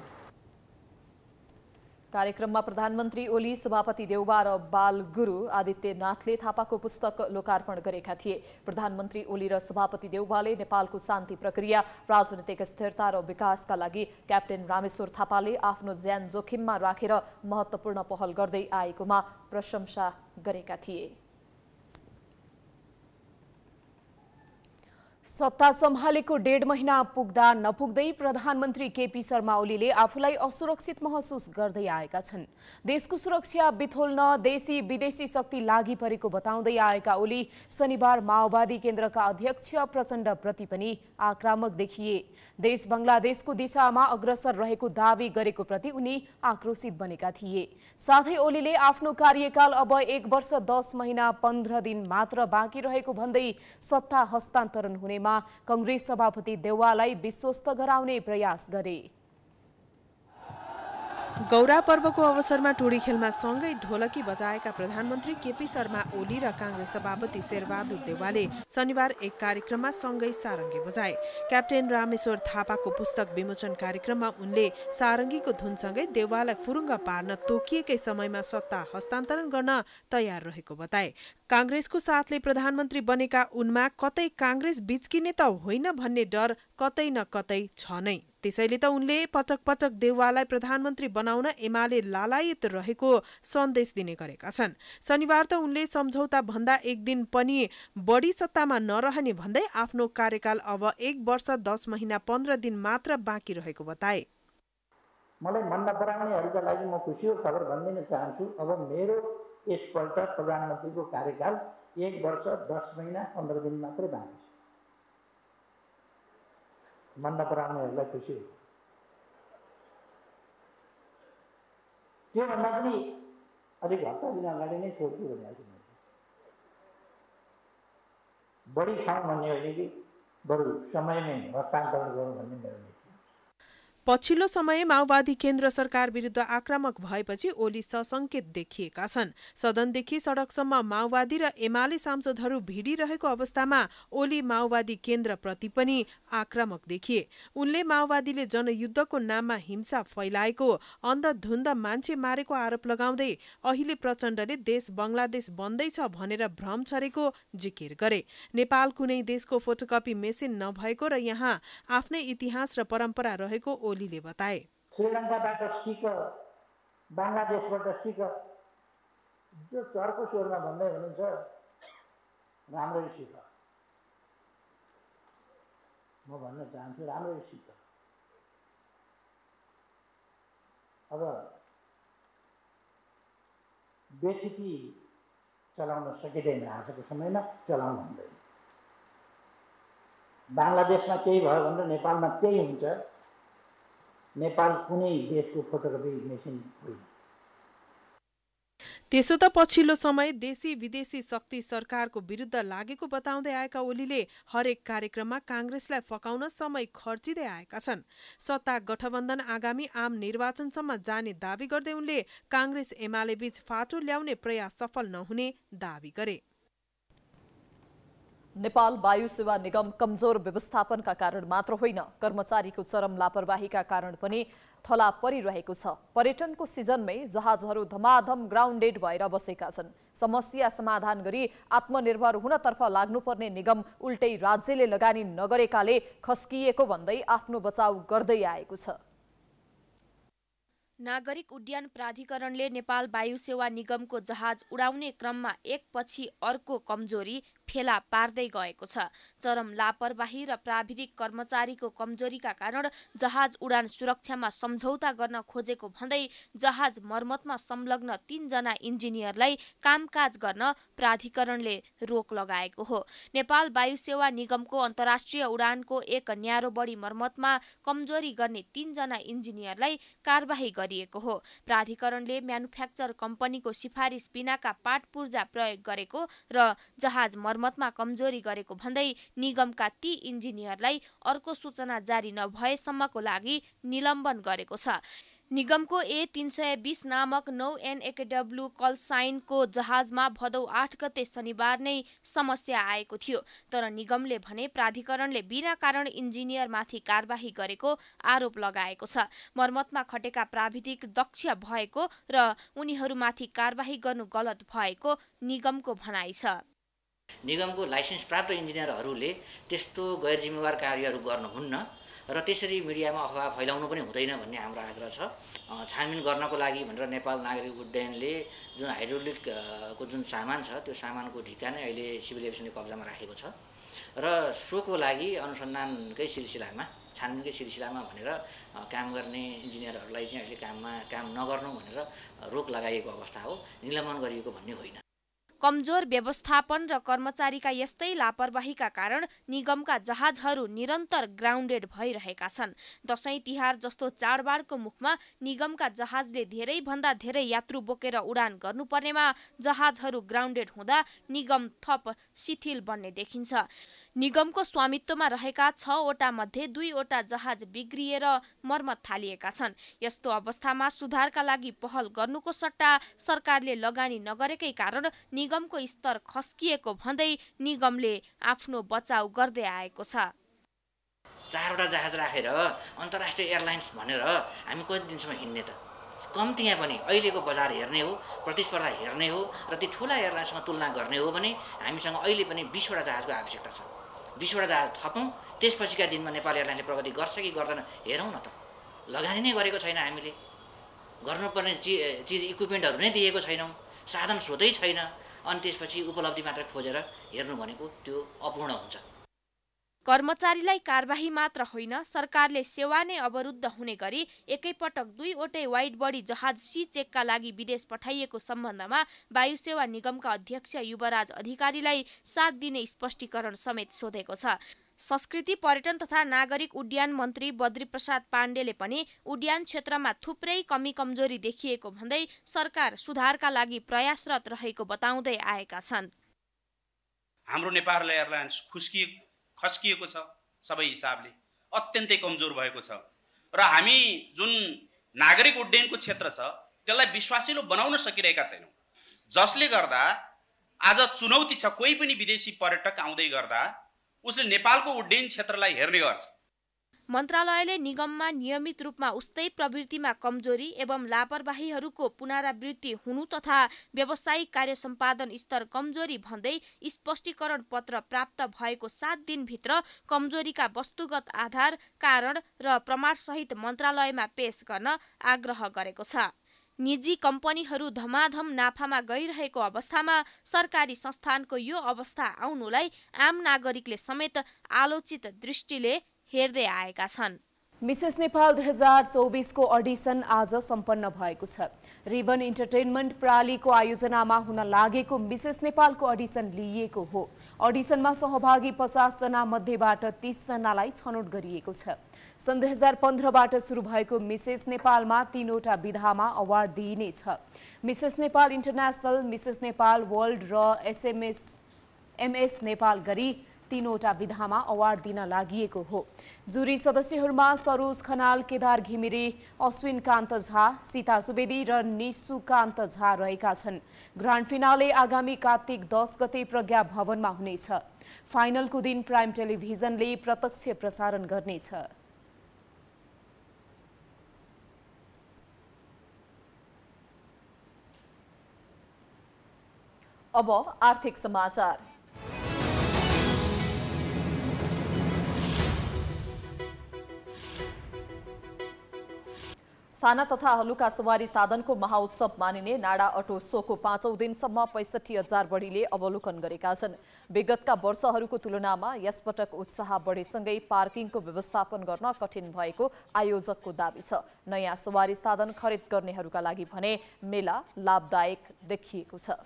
कार्यक्रममा प्रधानमन्त्री ओली सभापति देउबा र बाल गुरु आदित्यनाथले थापाको पुस्तक लोकार्पण गरेका थिए प्रधानमन्त्री ओली र सभापति देउबाले नेपालको शान्ति प्रक्रिया राजनैतिक स्थिरता र विकासका लागि क्याप्टेन रामेश्वर थापाले आफ्नो ज्यान जोखिममा राखेर महत्त्वपूर्ण पहल गर्दै आएकोमा प्रशंसा गरेका थिए सत्ता सम्हालेको डेढ महिना पुग्दा नपुग्दै प्रधानमन्त्री केपी शर्मा ओलीले आफूलाई असुरक्षित महसुस गर्दै आएका छन् देशको सुरक्षा बिथोल्न देशी विदेशी शक्ति लागि परेको बताउँदै आएका ओली शनिबार माओवादी केन्द्रका अध्यक्ष प्रचण्डप्रति पनि आक्रामक देखिए देश बङ्गलादेशको दिशामा अग्रसर रहेको दावी गरेको प्रति उनी आक्रोशित बनेका थिए साथै ओलीले आफ्नो कार्यकाल अब एक वर्ष दस महिना पन्ध्र दिन मात्र बाँकी रहेको भन्दै सत्ता हस्तान्तरण हुने समयमा कंग्रेस सभापति देउवालाई विश्वस्त गराउने प्रयास गरे गौरा पर्वको अवसरमा टोडी खेलमा सँगै ढोलकी बजाएका प्रधानमन्त्री केपी शर्मा ओली र काङ्ग्रेस सभापति शेरबहादुर देवालले शनिबार एक कार्यक्रममा सँगै सारङ्गी बजाए क्याप्टेन रामेश्वर थापाको पुस्तक विमोचन कार्यक्रममा उनले सारङ्गीको धुनसँगै देवाललाई फुरुङ्ग पार्न तोकिएकै समयमा सत्ता हस्तान्तरण गर्न तयार रहेको बताए काङ्ग्रेसको साथले प्रधानमन्त्री बनेका उनमा कतै काङ्ग्रेस बिचकिने त होइन भन्ने डर कतै न कतै छ नै त्यसैले त उनले पटक पटक देउवालाई प्रधानमन्त्री बनाउन एमाले लालायत रहेको सन्देश दिने गरेका छन् शनिबार त उनले सम्झौता भन्दा एक दिन पनि बढी सत्तामा नरहने भन्दै आफ्नो कार्यकाल अब एक वर्ष दस महिना पन्ध्र दिन मात्र बाँकी रहेको बताए मलाई मन नपराउनेहरूका लागि म खुसी हो खबर भनिदिन चाहन्छु अब मेरो यसपल्ट प्रधानमन्त्रीको कार्यकाल एक वर्ष दस महिना पन्ध्र दिन मात्रै बाँकी छ मन नपराउनेहरूलाई खुसी हो त्योभन्दा पनि अलिक हप्ता दिन अगाडि नै छोड्छु भनेको बढी छ भन्ने होइन कि बरु समयमै हस्तान्तरण गरौँ भन्ने मेरो पछिल्लो समय माओवादी केन्द्र सरकार विरुद्ध आक्रामक भएपछि ओली ससङ्केत देखिएका छन् सदनदेखि सडकसम्म माओवादी र एमाले सांसदहरू भिडिरहेको अवस्थामा ओली माओवादी केन्द्रप्रति पनि आक्रामक देखिए उनले माओवादीले जनयुद्धको नाममा हिंसा फैलाएको अन्धधुन्द मान्छे मारेको आरोप लगाउँदै अहिले प्रचण्डले देश बङ्गलादेश बन्दैछ भनेर भ्रम छरेको जिकिर गरे नेपाल कुनै देशको फोटोकपी मेसिन नभएको र यहाँ आफ्नै इतिहास र परम्परा रहेको ओलीले बताए श्रीलङ्काबाट सिक बङ्गलादेशबाट सिक जो चर्को स्वरमा भन्दै हुनुहुन्छ राम्ररी सिक म भन्न चाहन्छु राम्ररी सिक अब बेथिकी चलाउन सकिँदैन आजको समयमा चलाउनु हुँदैन बङ्गलादेशमा केही भयो भने नेपालमा त्यही हुन्छ नेपाल कुनै देशको फोटोग्राफी मेसिन होइन त्यसो त पछिल्लो समय देशी विदेशी शक्ति सरकारको विरुद्ध लागेको बताउँदै आएका ओलीले हरेक कार्यक्रममा काङ्ग्रेसलाई फकाउन समय खर्चिँदै आएका छन् सत्ता गठबन्धन आगामी आम निर्वाचनसम्म जाने दावी गर्दै उनले काङ्ग्रेस एमाले बीच फाटो ल्याउने प्रयास सफल नहुने दावी गरे नेपाल वायु सेवा निगम कमजोर व्यवस्थापनका कारण मात्र होइन कर्मचारीको चरम लापरवाहीका कारण पनि थला परिरहेको छ पर्यटनको सिजनमै जहाजहरू धमाधम ग्राउन्डेड भएर बसेका छन् समस्या समाधान गरी आत्मनिर्भर हुनतर्फ लाग्नुपर्ने निगम उल्टै राज्यले लगानी नगरेकाले खस्किएको भन्दै आफ्नो बचाउ गर्दै आएको छ नागरिक उड्डयन प्राधिकरणले नेपाल वायु सेवा निगमको जहाज उडाउने क्रममा एकपछि अर्को कमजोरी फेला पार्दै गएको छ चरम लापरवाही र प्राविधिक कर्मचारीको कमजोरीका कारण जहाज उडान सुरक्षामा सम्झौता गर्न खोजेको भन्दै जहाज मर्मतमा संलग्न तीनजना इन्जिनियरलाई कामकाज गर्न प्राधिकरणले रोक लगाएको हो नेपाल वायुसेवा निगमको अन्तर्राष्ट्रिय उडानको एक न्यारो बढी मर्मतमा कमजोरी गर्ने तीनजना इन्जिनियरलाई कारवाही गरिएको हो प्राधिकरणले म्यानुफ्याक्चर कम्पनीको सिफारिस बिनाका पाठ पूर्जा प्रयोग गरेको र जहाज मर्मत मर्मतमा कमजोरी गरेको भन्दै निगमका ती इन्जिनियरलाई अर्को सूचना जारी नभएसम्मको लागि निलम्बन गरेको छ निगमको ए तिन सय बिस नामक नौ एन कल कलसाइनको जहाजमा भदौ आठ गते शनिबार नै समस्या आएको थियो तर निगमले भने प्राधिकरणले बिना कारण इन्जिनियरमाथि कारवाही गरेको आरोप लगाएको छ मर्मतमा खटेका प्राविधिक दक्ष भएको र उनीहरूमाथि कारवाही गर्नु गलत भएको निगमको भनाइ छ निगमको लाइसेन्स प्राप्त इन्जिनियरहरूले त्यस्तो गैर जिम्मेवार कार्यहरू गर्नुहुन्न र त्यसरी मिडियामा अफवाह फैलाउनु पनि हुँदैन भन्ने हाम्रो आग्रह छ छानबिन गर्नको लागि भनेर नेपाल नागरिक उड्डयनले जुन हाइड्रोलिक को जुन सामान छ त्यो सामानको ढिका नै अहिले सिभिल एभिएसनले कब्जामा राखेको छ र सोको लागि अनुसन्धानकै सिलसिलामा छानबिनकै सिलसिलामा भनेर काम गर्ने इन्जिनियरहरूलाई चाहिँ अहिले काममा काम नगर्नु भनेर रोक लगाइएको अवस्था हो निलम्बन गरिएको भन्ने होइन कमजोर व्यवस्थापन र कर्मचारीका यस्तै लापरवाहीका कारण निगमका जहाजहरू निरन्तर ग्राउन्डेड भइरहेका छन् दसैँ तिहार जस्तो चाडबाडको मुखमा निगमका जहाजले धेरैभन्दा धेरै यात्रु बोकेर उडान गर्नुपर्नेमा जहाजहरू ग्राउन्डेड हुँदा निगम थप शिथिल बन्ने देखिन्छ निगमको स्वामित्वमा रहेका छवटा मध्ये दुईवटा जहाज बिग्रिएर मर्मत थालिएका छन् यस्तो अवस्थामा सुधारका लागि पहल गर्नुको सट्टा सरकारले लगानी नगरेकै कारण निगमको स्तर खस्किएको भन्दै निगमले आफ्नो बचाउ गर्दै आएको छ चारवटा जहाज राखेर अन्तर्राष्ट्रिय एयरलाइन्स भनेर हामी कति दिनसम्म हिँड्ने त कम्ती यहाँ पनि अहिलेको बजार हेर्ने हो प्रतिस्पर्धा हेर्ने हो र ती ठुला एयरलाइन्ससँग तुलना गर्ने हो भने हामीसँग अहिले पनि बिसवटा जहाजको आवश्यकता छ बिसवटा जहाज थपौँ त्यसपछिका दिनमा नेपाल एयरलाइनले प्रगति गर्छ कि गर्दैन हेरौँ न त लगानी नै गरेको छैन हामीले गर्नुपर्ने चि चिज इक्विपमेन्टहरू नै दिएको छैनौँ साधन सोधै छैन अनि त्यसपछि उपलब्धि मात्र खोजेर हेर्नु भनेको त्यो अपूर्ण हुन्छ कर्मचारीलाई कारवाही मात्र होइन सरकारले सेवा नै अवरुद्ध हुने गरी एकैपटक दुईवटै वाइट बडी जहाज सी चेकका लागि विदेश पठाइएको सम्बन्धमा वायुसेवा निगमका अध्यक्ष युवराज अधिकारीलाई साथ दिने स्पष्टीकरण समेत सोधेको छ संस्कृति पर्यटन तथा नागरिक उड्डयन मन्त्री बद्री प्रसाद पाण्डेले पनि उड्डयन क्षेत्रमा थुप्रै कमी कमजोरी देखिएको भन्दै सरकार सुधारका लागि प्रयासरत रहेको बताउँदै आएका छन् हाम्रो नेपाल एयरलाइन्स खुस्की खस्किएको छ सबै हिसाबले अत्यन्तै कमजोर भएको छ र हामी जुन नागरिक उड्डयनको क्षेत्र छ त्यसलाई विश्वासिलो बनाउन सकिरहेका छैनौँ जसले गर्दा आज चुनौती छ कोही पनि विदेशी पर्यटक आउँदै गर्दा उसले नेपालको उड्डयन क्षेत्रलाई हेर्ने गर्छ मन्त्रालयले निगममा नियमित रूपमा उस्तै प्रवृत्तिमा कमजोरी एवं लापरवाहीहरूको पुनरावृत्ति हुनु तथा व्यावसायिक कार्य सम्पादन स्तर कमजोरी भन्दै स्पष्टीकरण पत्र प्राप्त भएको सात दिनभित्र कमजोरीका वस्तुगत आधार कारण र प्रमाणसहित मन्त्रालयमा पेश गर्न आग्रह गरेको छ निजी कम्पनीहरू धमाधम नाफामा गइरहेको अवस्थामा सरकारी संस्थानको यो अवस्था आउनुलाई आम नागरिकले समेत आलोचित दृष्टिले हेर्दै आएका छन् मिसेस नेपाल दुई हजार चौबिसको अडिसन आज सम्पन्न भएको छ रिबन इन्टरटेनमेन्ट प्रालीको आयोजनामा हुन लागेको मिसेस नेपालको अडिसन लिइएको हो अडिसनमा सहभागी पचासजना मध्येबाट तिसजनालाई छनौट गरिएको छ सन् दुई हजार पन्ध्रबाट सुरु भएको मिसेस नेपालमा तिनवटा विधामा अवार्ड दिइनेछ Mrs Nepal international Mrs Nepal world र एसएमएस एमएस नेपाल गरी तीनवटा विधामा अवार्ड दिन लागि हो जुरी सदस्यहरूमा सरोज खनाल केदार घिमिरे अश्विन कान्त झा सीता सुवेदी र निशुकान्त झा रहेका छन् ग्रान्ड फिनाले आगामी कार्तिक दस गते प्रज्ञा भवनमा हुनेछ फाइनलको दिन प्राइम टेलिभिजनले प्रत्यक्ष प्रसारण गर्नेछ अब आर्थिक समाचार साना तथा हलुका सवारी साधनको महाउत्सव मानिने नाडा अटो सोको पाँचौँ दिनसम्म पैँसठी हजार बढीले अवलोकन गरेका छन् विगतका वर्षहरूको तुलनामा यसपटक उत्साह बढेसँगै पार्किङको व्यवस्थापन गर्न कठिन भएको आयोजकको दावी छ नयाँ सवारी साधन खरिद गर्नेहरूका लागि भने मेला लाभदायक देखिएको छ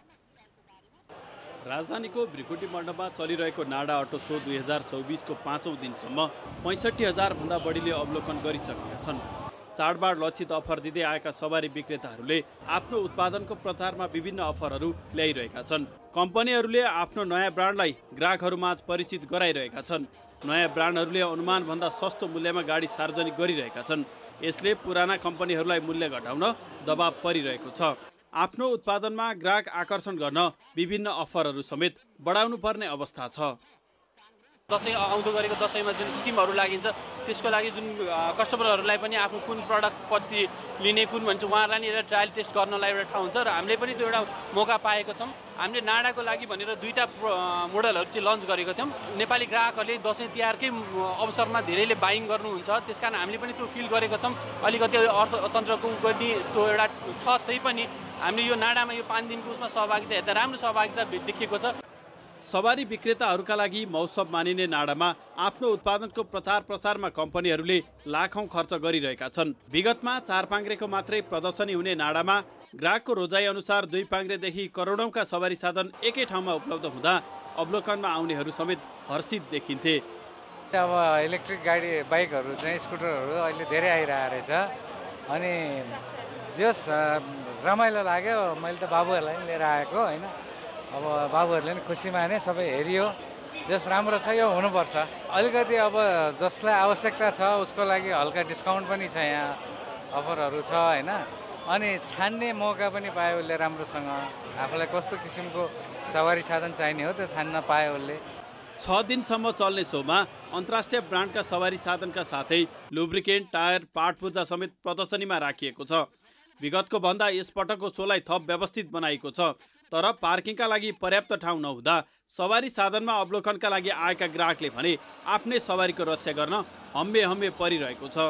राजधानीको भ्रिकुटी मण्डपमा चलिरहेको नाडा अटो सो दुई हजार चौबिसको पाँचौँ दिनसम्म पैँसठी हजारभन्दा बढीले अवलोकन गरिसकेका छन् चाडबाड लक्षित अफर दिँदै आएका सवारी विक्रेताहरूले आफ्नो उत्पादनको प्रचारमा विभिन्न अफरहरू ल्याइरहेका छन् कम्पनीहरूले आफ्नो नयाँ ब्रान्डलाई ग्राहकहरूमाझ परिचित गराइरहेका छन् नयाँ ब्रान्डहरूले अनुमानभन्दा सस्तो मूल्यमा गाडी सार्वजनिक गरिरहेका छन् यसले पुराना कम्पनीहरूलाई मूल्य घटाउन दबाव परिरहेको छ आफ्नो उत्पादनमा ग्राहक आकर्षण गर्न विभिन्न अफरहरू समेत बढाउनुपर्ने अवस्था छ दसैँ आउँदो गरेको दसैँमा जुन स्किमहरू लागिन्छ त्यसको लागि जुन कस्टमरहरूलाई पनि आफ्नो कुन पत्ति लिने कुन भन्छ उहाँहरूलाई नि एउटा ट्रायल टेस्ट गर्नलाई एउटा ठाउँ हुन्छ र हामीले पनि त्यो एउटा मौका पाएको छौँ हामीले नाडाको लागि भनेर दुईवटा मोडलहरू चाहिँ लन्च गरेको थियौँ नेपाली ग्राहकहरूले दसैँ तिहारकै अवसरमा धेरैले बाइङ गर्नुहुन्छ त्यस कारण हामीले पनि त्यो फिल गरेको छौँ अलिकति अर्थतन्त्रको पनि त्यो एउटा छ त्यही पनि हामीले यो नाडामा यो पाँच दिनको उसमा सहभागिता हेर्दा राम्रो सहभागिता देखिएको छ सवारी विक्रेताहरूका लागि महोत्सव मानिने नाडामा आफ्नो उत्पादनको प्रचार प्रसारमा कम्पनीहरूले लाखौँ खर्च गरिरहेका छन् विगतमा चार पाङ्रेको मात्रै प्रदर्शनी हुने नाडामा ग्राहकको रोजाइ अनुसार दुई पाङ्रेदेखि करोडौँका सवारी साधन एकै ठाउँमा उपलब्ध हुँदा अवलोकनमा आउनेहरू समेत हर्षित देखिन्थे अब इलेक्ट्रिक गाडी बाइकहरू चाहिँ स्कुटरहरू अहिले धेरै आइरहेको रहेछ अनि जस रमाइलो लाग्यो मैले त बाबुहरूलाई लिएर आएको होइन अब बाबुहरूले पनि खुसी माने सबै हेरियो जस राम्रो छ यो हुनुपर्छ अलिकति अब जसलाई आवश्यकता छ उसको लागि हल्का डिस्काउन्ट पनि छ यहाँ अफरहरू छ होइन अनि छान्ने मौका पनि पायो उसले राम्रोसँग आफूलाई कस्तो किसिमको सवारी साधन चाहिने हो त्यो छान्न पायो उसले छ दिनसम्म चल्ने सोमा अन्तर्राष्ट्रिय ब्रान्डका सवारी साधनका साथै लुब्रिकेन्ट टायर पाठ पूजा समेत प्रदर्शनीमा राखिएको छ विगतको भन्दा यसपटकको सोलाई थप व्यवस्थित बनाएको छ तर पार्किङका लागि पर्याप्त ठाउँ नहुँदा सवारी साधनमा अवलोकनका लागि आएका ग्राहकले भने आफ्नै सवारीको रक्षा गर्न हम्बे हम्बे परिरहेको छ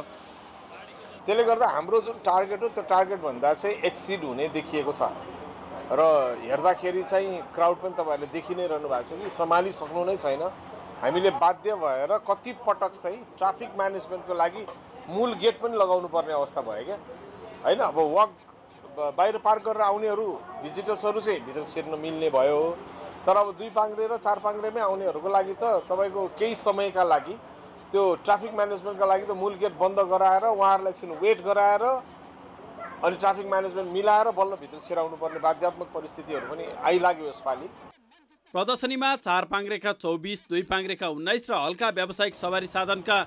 त्यसले गर्दा हाम्रो जुन टार्गेट हो त्यो टार्गेटभन्दा चाहिँ एक्सिड हुने देखिएको छ र हेर्दाखेरि चाहिँ क्राउड पनि तपाईँहरूले देखि नै रहनु भएको छ कि सम्हालिसक्नु नै छैन हामीले बाध्य भएर कतिपटक चाहिँ ट्राफिक म्यानेजमेन्टको लागि मूल गेट पनि लगाउनु पर्ने अवस्था भयो क्या होइन अब वक बाहिर पार्क गरेर आउनेहरू भिजिटर्सहरू चाहिँ भित्र छिर्न मिल्ने भयो तर अब दुई पाङ्रे र चार पाङ्रेमै आउनेहरूको लागि त तपाईँको केही समयका लागि त्यो ट्राफिक म्यानेजमेन्टका लागि त मूल गेट बन्द गराएर उहाँहरूलाई एकछिन वेट गराएर अनि ट्राफिक म्यानेजमेन्ट मिलाएर बल्ल भित्र छिराउनु पर्ने बाध्यात्मक परिस्थितिहरू पनि आइलाग्यो यसपालि प्रदर्शनीमा चार पाङ्रेका चौबिस दुई पाङ्रेका उन्नाइस र हल्का व्यावसायिक सवारी साधनका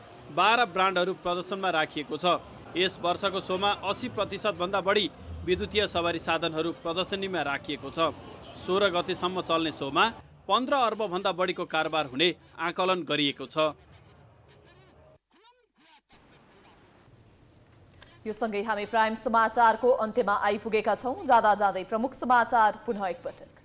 बाह्र ब्रान्डहरू प्रदर्शनमा राखिएको छ यस वर्षको सोमा असी प्रतिशतभन्दा बढी विद्युतीय सवारी साधनहरू प्रदर्शनीमा राखिएको छ सोह्र गतिसम्म चल्ने सोमा पन्ध्र अर्बभन्दा बढीको कारोबार हुने आकलन गरिएको छ यो सँगै हामी प्राइम समाचारको अन्त्यमा आइपुगेका छौँ जाँदा जाँदै प्रमुख समाचार पुनः एकपटक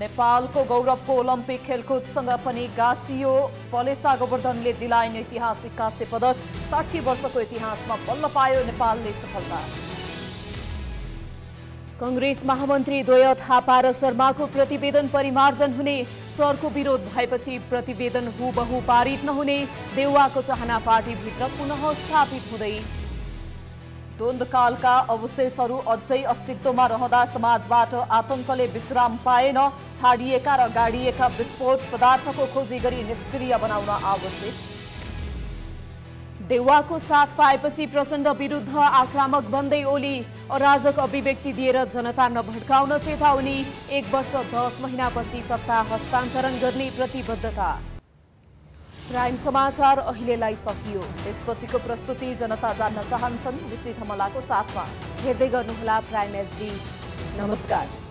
नेपालको गौरवको ओलम्पिक खेलकुदसँग पनि गाँसियो पलेसा गोवर्धनले दिलाइन ऐतिहासिक काँसे पदक साठी वर्षको इतिहासमा बल्ल पायो नेपालले सफलता कङ्ग्रेस महामन्त्री द्वय थापा र शर्माको प्रतिवेदन परिमार्जन हुने चरको विरोध भएपछि प्रतिवेदन हुबहु पारित नहुने देउवाको चाहना पार्टीभित्र पुनः स्थापित हुँदै द्वन्दकालका अवशेषहरू अझै अस्तित्वमा रहँदा समाजबाट आतंकले विश्राम पाएन छाडिएका र गाडिएका विस्फोट पदार्थको खोजी गरी निष्क्रिय बनाउन आवश्यक देउवाको साथ पाएपछि प्रचण्ड विरुद्ध आक्रामक बन्दै ओली अराजक अभिव्यक्ति दिएर जनता नभड्काउन चेतावनी एक वर्ष दस महिनापछि सत्ता हस्तान्तरण गर्ने प्रतिबद्धता प्राइम समाचार अहिलेलाई सकियो त्यसपछिको प्रस्तुति जनता जान्न चाहन्छन् ऋषि धमलाको साथमा हेर्दै गर्नुहोला प्राइम एसडी नमस्कार